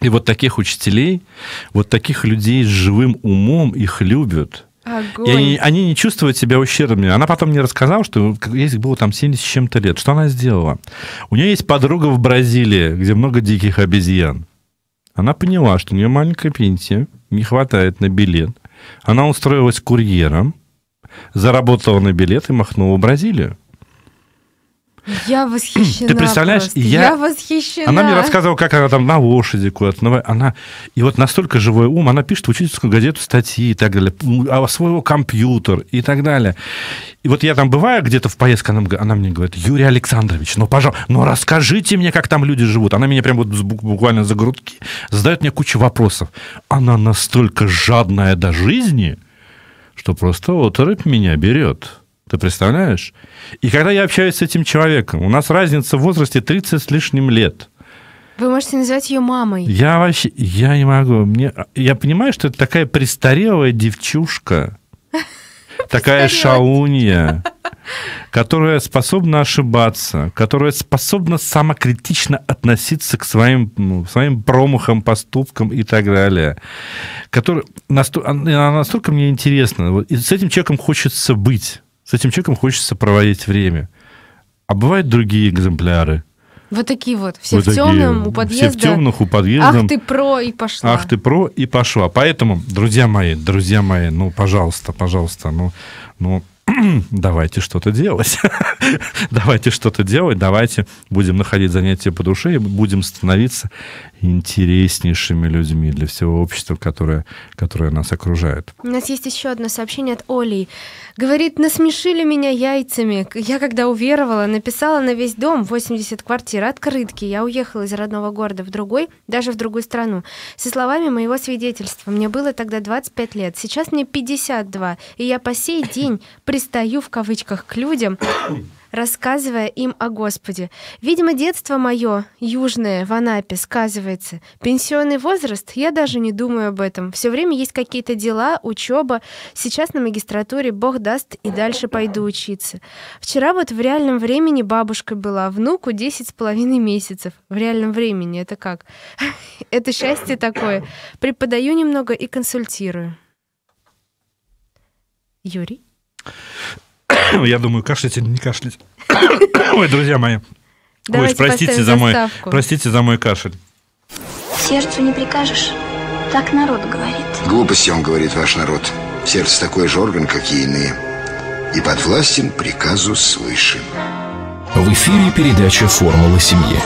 И вот таких учителей, вот таких людей с живым умом их любят. Огонь. И они, они не чувствуют себя ущербными. Она потом мне рассказала, что ей было там 70 с чем-то лет. Что она сделала? У нее есть подруга в Бразилии, где много диких обезьян. Она поняла, что у нее маленькая пенсия, не хватает на билет. Она устроилась курьером, заработала на билет и махнула в Бразилию. Я восхищена. Ты представляешь? Я... я восхищена. Она мне рассказывала, как она там на лошади куда-то. Ну, она... И вот настолько живой ум, она пишет в учительскую газету статьи и так далее, а своего компьютер и так далее. И вот я там бываю где-то в поездке, она, она мне говорит, Юрий Александрович, ну, пожалуйста, ну, расскажите мне, как там люди живут. Она меня прям вот буквально за грудки задает мне кучу вопросов. Она настолько жадная до жизни, что просто вот рыб меня берет. Ты представляешь? И когда я общаюсь с этим человеком, у нас разница в возрасте 30 с лишним лет. Вы можете назвать ее мамой. Я вообще, я не могу. Мне, я понимаю, что это такая престарелая девчушка, *laughs* такая шаунья, которая способна ошибаться, которая способна самокритично относиться к своим, ну, своим промахам, поступкам и так далее. Который, настолько, она настолько мне интересна. И с этим человеком хочется быть. С этим человеком хочется проводить время. А бывают другие экземпляры. Вот такие вот, все вот в темном, у подъезда. Все в темных, у подъезда. Ах ты про и пошла. Ах ты про и пошла. Поэтому, друзья мои, друзья мои, ну, пожалуйста, пожалуйста, ну, ну, *clears throat* давайте что-то делать. *laughs* давайте что-то делать, давайте будем находить занятия по душе, и будем становиться интереснейшими людьми для всего общества, которое, которое нас окружает. У нас есть еще одно сообщение от Оли. Говорит, насмешили меня яйцами. Я когда уверовала, написала на весь дом 80 квартир открытки. Я уехала из родного города в другой, даже в другую страну. Со словами моего свидетельства. Мне было тогда 25 лет, сейчас мне 52. И я по сей день пристаю в кавычках к людям, рассказывая им о Господе. Видимо, детство мое, южное, в Анапе, сказывается. Пенсионный возраст, я даже не думаю об этом. Все время есть какие-то дела, учеба. Сейчас на магистратуре Бог даст и дальше пойду учиться. Вчера вот в реальном времени бабушка была, внуку 10 с половиной месяцев. В реальном времени это как? *laughs* Это счастье такое. Преподаю немного и консультирую. Юрий? Ну, я думаю, кашлять или не кашлять. *coughs* Ой, друзья мои. Ой, простите за, мой, простите за мой кашель. Сердцу не прикажешь. Так народ говорит. Глупости он говорит, ваш народ. Сердце такой же орган, как и иные. И под подвластен приказу свыше. В эфире передача «Формула семьи».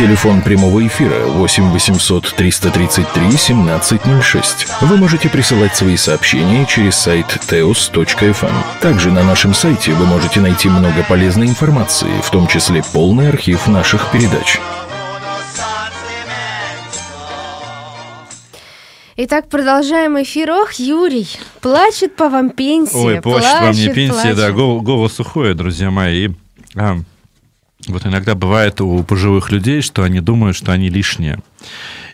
Телефон прямого эфира 8 800 333 1706. Вы можете присылать свои сообщения через сайт teos.fm. Эм. Также на нашем сайте вы можете найти много полезной информации, в том числе полный архив наших передач. Итак, продолжаем эфир. Ох, Юрий, плачет по вам пенсия. Ой, плачет, плачет по мне пенсия, плачет. да. Голос, голос сухое, друзья мои. И, а, вот иногда бывает у пожилых людей, что они думают, что они лишние.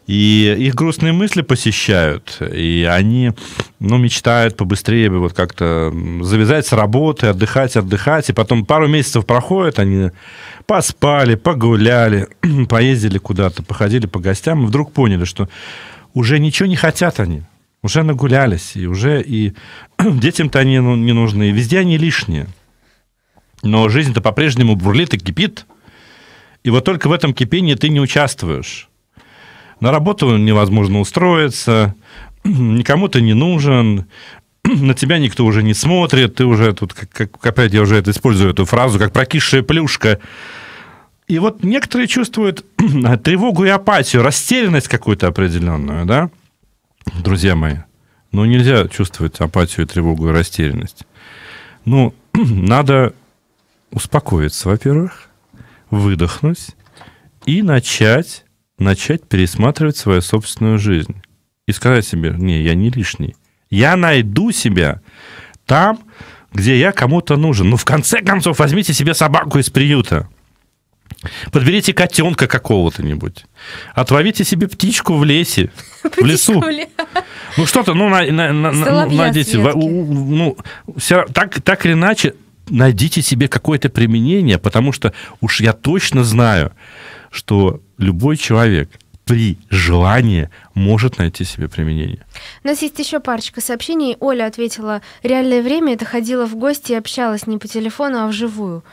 И их грустные мысли посещают, и они ну, мечтают побыстрее вот как-то завязать с работы, отдыхать, отдыхать. И потом пару месяцев проходит, они поспали, погуляли, *clears throat* поездили куда-то, походили по гостям, и вдруг поняли, что уже ничего не хотят они. Уже нагулялись, и уже и *clears throat* детям-то они ну, не нужны, и везде они лишние но жизнь-то по-прежнему бурлит и кипит. И вот только в этом кипении ты не участвуешь. На работу невозможно устроиться, *clears throat* никому ты не нужен, *clears throat* на тебя никто уже не смотрит, ты уже тут, как, как опять я уже это использую эту фразу, как прокисшая плюшка. И вот некоторые чувствуют *clears throat* тревогу и апатию, растерянность какую-то определенную, да, друзья мои. Но ну, нельзя чувствовать апатию, тревогу и растерянность. Ну, надо успокоиться, во-первых, выдохнуть и начать, начать пересматривать свою собственную жизнь. И сказать себе, не, я не лишний. Я найду себя там, где я кому-то нужен. Ну, в конце концов, возьмите себе собаку из приюта. Подберите котенка какого-то нибудь. Отловите себе птичку в лесе. в лесу. Ну что-то, ну, ну найдите, ну, все, так или иначе, найдите себе какое-то применение, потому что уж я точно знаю, что любой человек при желании может найти себе применение. У нас есть еще парочка сообщений. Оля ответила, реальное время это ходила в гости и общалась не по телефону, а вживую.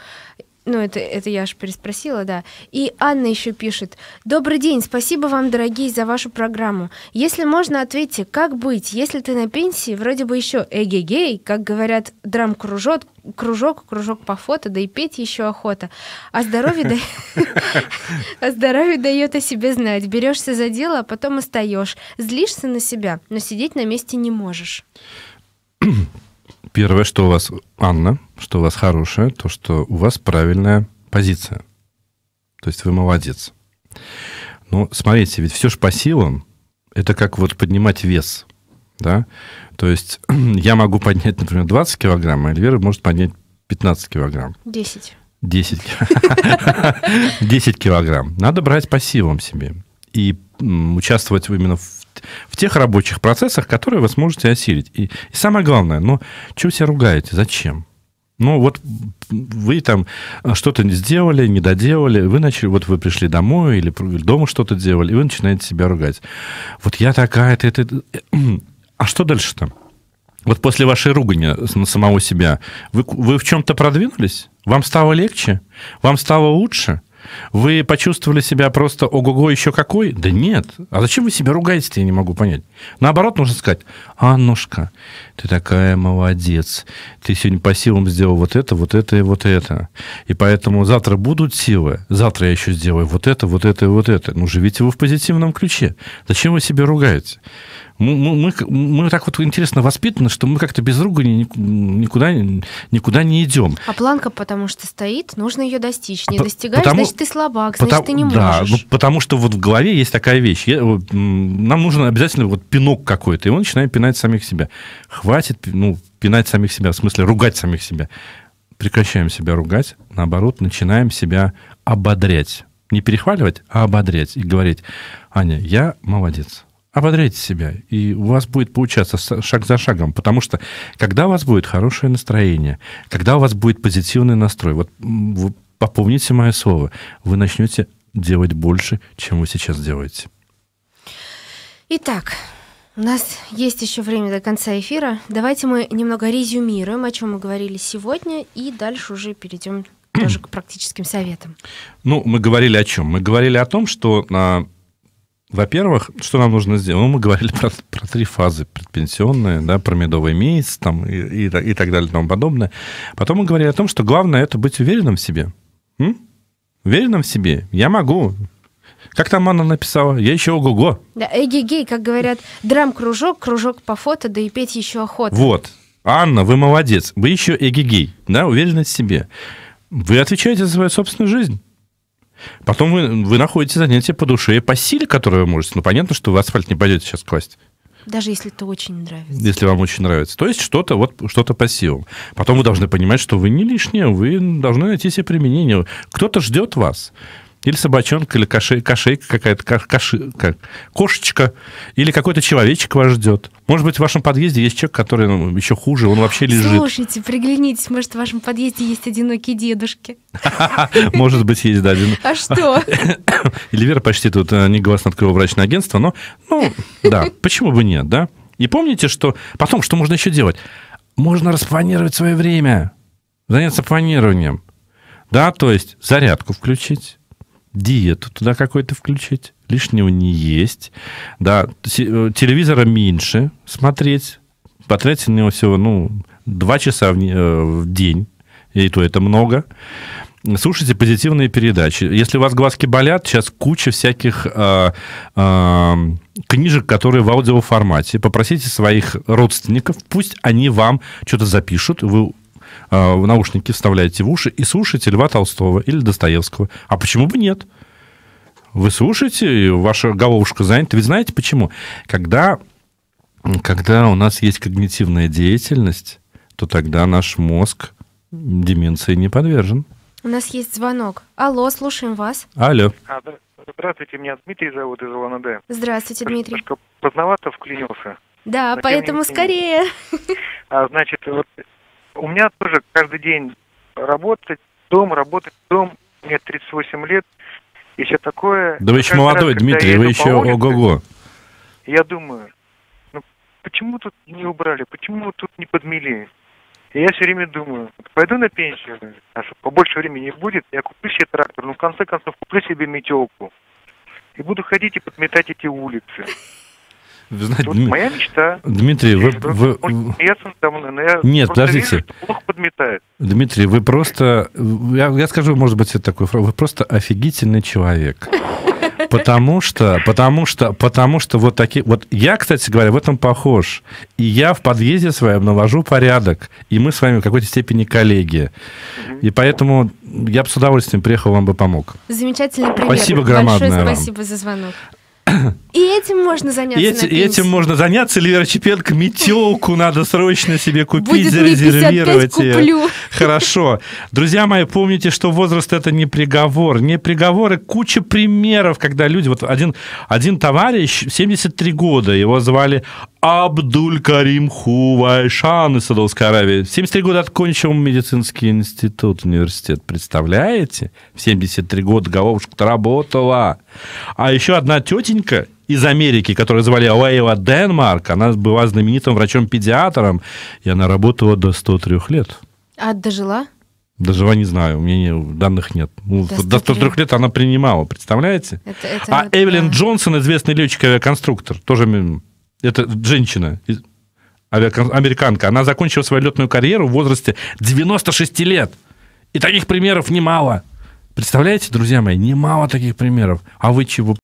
Ну, это, это я аж переспросила, да. И Анна еще пишет. Добрый день, спасибо вам, дорогие, за вашу программу. Если можно, ответьте, как быть, если ты на пенсии, вроде бы еще эге гей, как говорят, драм-кружок, кружок, кружок по фото, да и петь еще охота. А, *laughs* а здоровье дает о себе знать. Берешься за дело, а потом остаешь. Злишься на себя, но сидеть на месте не можешь. *clears throat* Первое, что у вас, Анна, что у вас хорошее, то, что у вас правильная позиция. То есть вы молодец. Ну, смотрите, ведь все же по силам, это как вот поднимать вес, да? То есть *clears throat* я могу поднять, например, 20 килограмм, а Эльвира может поднять 15 килограмм. 10. 10, 10 килограмм. Надо брать по силам себе и участвовать именно в в тех рабочих процессах, которые вы сможете осилить. И, и самое главное, ну, чего себя ругаете, зачем? Ну, вот вы там а, что-то не сделали, не доделали, вы начали, вот вы пришли домой или дома что-то делали, и вы начинаете себя ругать. Вот я такая, ты, ты... *clears throat* А что дальше там? Вот после вашей ругани на самого себя, вы, вы в чем-то продвинулись? Вам стало легче? Вам стало лучше? Вы почувствовали себя просто ого-го еще какой? Да нет. А зачем вы себя ругаете, я не могу понять. Наоборот, нужно сказать, Аннушка, ты такая молодец, ты сегодня по силам сделал вот это, вот это и вот это. И поэтому завтра будут силы, завтра я еще сделаю вот это, вот это и вот это. Ну, живите вы в позитивном ключе. Зачем вы себя ругаете? Мы, мы, мы так вот интересно воспитаны, что мы как-то без ругани никуда, никуда не идем. А планка, потому что стоит, нужно ее достичь. Не По- достигаешь, потому, значит, ты слабак, потому, значит, ты не можешь. Да, ну, потому что вот в голове есть такая вещь. Я, нам нужен обязательно вот пинок какой-то, и он начинает пинать самих себя хватит ну, пинать самих себя, в смысле ругать самих себя. Прекращаем себя ругать, наоборот, начинаем себя ободрять. Не перехваливать, а ободрять и говорить, Аня, я молодец, ободряйте себя, и у вас будет получаться шаг за шагом, потому что когда у вас будет хорошее настроение, когда у вас будет позитивный настрой, вот вы попомните мое слово, вы начнете делать больше, чем вы сейчас делаете. Итак, у нас есть еще время до конца эфира. Давайте мы немного резюмируем, о чем мы говорили сегодня, и дальше уже перейдем *clears throat* тоже к практическим советам. Ну, мы говорили о чем? Мы говорили о том, что, а, во-первых, что нам нужно сделать? Ну, мы говорили про, про три фазы предпенсионные, да, про медовый месяц там, и, и, и так далее и тому подобное. Потом мы говорили о том, что главное это быть уверенным в себе. М? Уверенным в себе. Я могу. Как там Анна написала? Я еще ого-го. Да, эге-гей, как говорят, драм-кружок, кружок по фото, да и петь еще охота. Вот. Анна, вы молодец. Вы еще эге-гей, да, уверенность в себе. Вы отвечаете за свою собственную жизнь. Потом вы, вы находите занятие по душе и по силе, которое вы можете. Ну, понятно, что вы асфальт не пойдете сейчас класть. Даже если это очень нравится. Если вам очень нравится. То есть что-то вот что-то по силам. Потом вы должны понимать, что вы не лишние, вы должны найти себе применение. Кто-то ждет вас. Или собачонка, или кошейка какая-то, коши, кошечка, или какой-то человечек вас ждет. Может быть, в вашем подъезде есть человек, который ну, еще хуже, он вообще лежит. Слушайте, приглянитесь, может, в вашем подъезде есть одинокие дедушки. *laughs* Может быть, есть, да. один А что? *coughs* или Эльвира почти тут э, не гласно открыла врачное агентство, но, ну, да, почему бы нет, да? И помните, что потом, что можно еще делать? Можно распланировать свое время, заняться планированием. Да, то есть зарядку включить, диету туда какой-то включить, лишнего не есть, да, э, телевизора меньше смотреть, потратить на него всего, ну, два часа в, э, в день, и то это много. Слушайте позитивные передачи. Если у вас глазки болят, сейчас куча всяких э, э, книжек, которые в аудиоформате. Попросите своих родственников, пусть они вам что-то запишут, вы Э, в наушники вставляете в уши и слушаете Льва Толстого или Достоевского. А почему бы нет? Вы слушаете, ваша головушка занята. Ведь знаете почему? Когда, когда у нас есть когнитивная деятельность, то тогда наш мозг деменции не подвержен. У нас есть звонок. Алло, слушаем вас. Алло. А, да. Здравствуйте, меня Дмитрий зовут из ЛНД. Здравствуйте, Дмитрий. Немножко поздновато вклинился. Да, поэтому скорее. А, значит, вот у меня тоже каждый день работать, дом, работать, дом. Мне 38 лет, еще такое... Да вы еще молодой, раз, Дмитрий, вы еще улице, ого-го. Я думаю, ну почему тут не убрали, почему тут не подмели? И я все время думаю, пойду на пенсию, а что побольше времени будет, я куплю себе трактор, ну в конце концов куплю себе метелку. И буду ходить и подметать эти улицы. Знаете, вот Дмит... моя мечта. Дмитрий, вы... вы... Мной, но я Нет, подождите. Вижу, подметает. Дмитрий, вы просто... Я, я скажу, может быть, это такой фраза. Вы просто офигительный человек. Потому что, потому что, потому что вот такие... Вот я, кстати говоря, в этом похож. И я в подъезде своем навожу порядок. И мы с вами в какой-то степени коллеги. И поэтому я бы с удовольствием приехал, вам бы помог. Замечательный пример. Спасибо громадное Большое спасибо вам. за звонок. *coughs* И этим можно заняться. И, эти, и этим можно заняться. Эльвира Чепенко, метелку надо срочно себе купить, Будет зарезервировать ее. Куплю. Хорошо. Друзья мои, помните, что возраст это не приговор. Не приговоры. А куча примеров, когда люди... Вот один, один товарищ, 73 года, его звали Абдуль Карим Хувайшан из Саудовской Аравии. В 73 года откончил медицинский институт, университет. Представляете? В 73 года головушка-то работала. А еще одна тетенька из Америки, которую звали Лейла Денмарк. Она была знаменитым врачом-педиатром, и она работала до 103 лет. А дожила? Дожила не знаю, у меня данных нет. Ну, до 103 лет она принимала, представляете? Это, это, а вот, Эвелин да. Джонсон, известный летчик-авиаконструктор, тоже это женщина, американка, она закончила свою летную карьеру в возрасте 96 лет. И таких примеров немало. Представляете, друзья мои, немало таких примеров. А вы чего